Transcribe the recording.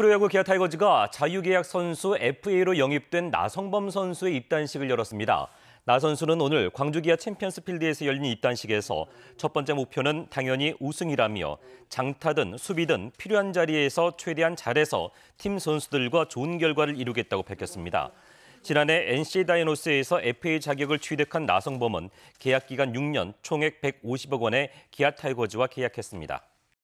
프로야구 기아 타이거즈가 자유계약 선수 FA로 영입된 나성범 선수의 입단식을 열었습니다. 나 선수는 오늘 광주기아 챔피언스 필드에서 열린 입단식에서 첫 번째 목표는 당연히 우승이라며 장타든 수비든 필요한 자리에서 최대한 잘해서 팀 선수들과 좋은 결과를 이루겠다고 밝혔습니다. 지난해 NC 다이노스에서 FA 자격을 취득한 나성범은 계약 기간 6년 총액 150억 원에 기아 타이거즈와 계약했습니다.